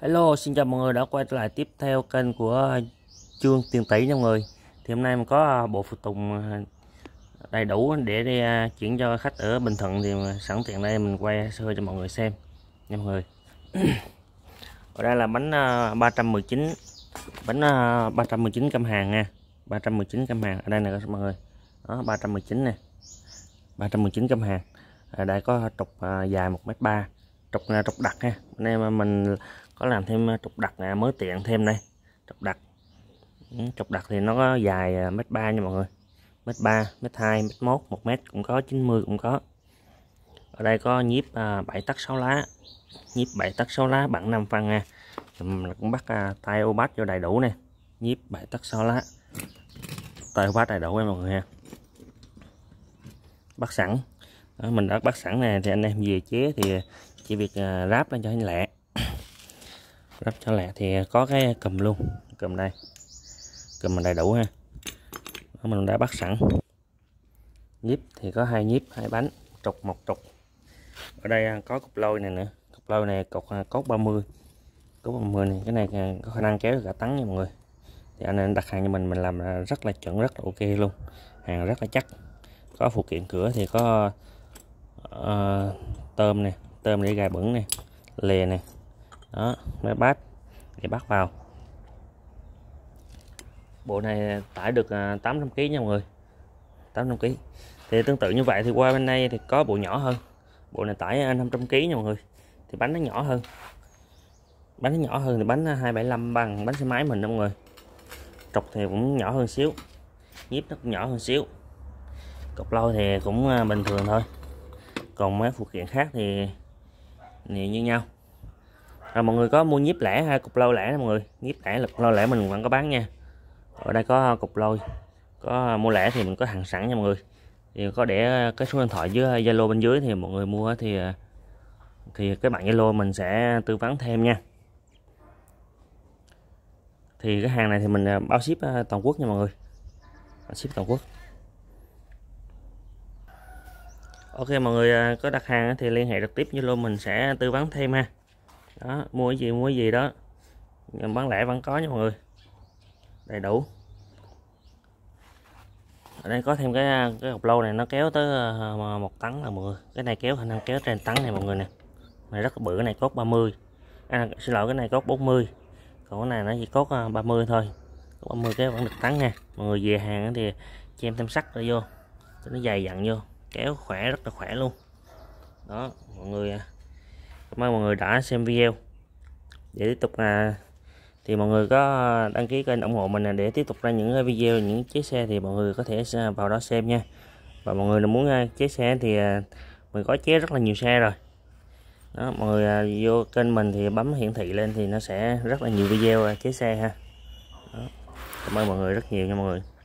Hello, xin chào mọi người đã quay lại tiếp theo kênh của Trương Tiền Tỷ nha mọi người Thì hôm nay mình có à, bộ phụ tùng à, đầy đủ để đi à, chuyển cho khách ở Bình Thuận Thì sẵn tiện đây mình quay sơ cho mọi người xem nha mọi người Ở đây là bánh 319 Bánh 319 cam hàng nha 319 cam hàng, ở đây nè mọi người Đó, 319 nè 319 cam hàng Ở đây có trục dài 1m3 Trục là trục đặc ha Nên mà mình có làm thêm ờ, trục đặt này, mới tiện thêm đây trục đặt ừ, trục đặt thì nó có dài à, mét ba nha mọi người mét ba mét hai mét mốt một mét cũng có 90 cũng có ở đây có nhíp à, bảy tắc sáu lá nhíp bảy tắc sáu lá bản 5 phân nha cũng bắt à, tay ô bát vô đầy đủ nè nhíp bảy tắc sáu lá tay ô bát đầy đủ em mọi người ha bắt sẵn đó, mình đã bắt sẵn này thì anh em về chế thì chỉ việc ráp lên cho anh lẹ lắp cho lẹ thì có cái cùm luôn cùm đây cùm mình đầy đủ ha đó mình đã bắt sẵn nhíp thì có hai nhíp hai bánh trục một trục ở đây à, có cục lôi này nữa cục lôi này cục à, cốt 30 cốt 30 này cái này à, có khả năng kéo được cả tấn nha mọi người thì anh em đặt hàng cho mình mình làm rất là chuẩn rất là ok luôn hàng rất là chắc có phụ kiện cửa thì có uh, tôm nè tôm để gài bẩn nè lề nè đó máy bát để bắt vào bộ này tải được 800 à, kg nha mọi người 800 kg thì tương tự như vậy thì qua bên đây thì có bộ nhỏ hơn bộ này tải 500 à, kg nha mọi người thì bánh nó nhỏ hơn bánh nó nhỏ hơn thì bánh 275 à, bằng bánh xe máy mình đó mọi người cọc thì cũng nhỏ hơn xíu nhíp nó cũng nhỏ hơn xíu Cục lâu thì cũng bình thường thôi còn mấy phụ kiện khác thì, thì như nhau rồi à, mọi người có mua nhíp lẻ hay cục lâu lẻ mọi người nhíp lẻ lực lâu lẻ mình vẫn có bán nha ở đây có cục lôi có à, mua lẻ thì mình có hàng sẵn nha mọi người thì có để à, cái số điện thoại dưới zalo bên dưới thì mọi người mua thì thì các bạn zalo mình sẽ tư vấn thêm nha thì cái hàng này thì mình bao ship toàn quốc nha mọi người bao ship toàn quốc ok mọi người có đặt hàng thì liên hệ trực tiếp zalo mình sẽ tư vấn thêm ha đó mua cái gì mua cái gì đó bán lẻ vẫn có nha mọi người đầy đủ ở đây có thêm cái cái hộp lâu này nó kéo tới ờ, một tấn là mọi người cái này kéo hình năng kéo trên tấn này mọi người nè này rất bự cái này cốt 30 à, xin lỗi cái này cốt 40 còn cái này nó chỉ cốt 30 ờ, thôi cốt 30 cái vẫn được tấn nha mọi người về hàng thì cho em thêm sắt rồi vô nó dày dặn vô kéo khỏe rất là khỏe luôn đó mọi người à cảm ơn mọi người đã xem video để tiếp tục à, thì mọi người có à, đăng ký kênh ủng hộ mình để tiếp tục ra những à, video những chiếc xe thì mọi người có thể à, vào đó xem nha và mọi người muốn chiếc xe thì mình có chế rất là nhiều xe rồi đó, mọi người vô kênh mình thì bấm hiển thị lên thì nó sẽ rất là nhiều video chế xe ha đó. cảm ơn mọi người rất nhiều nha mọi người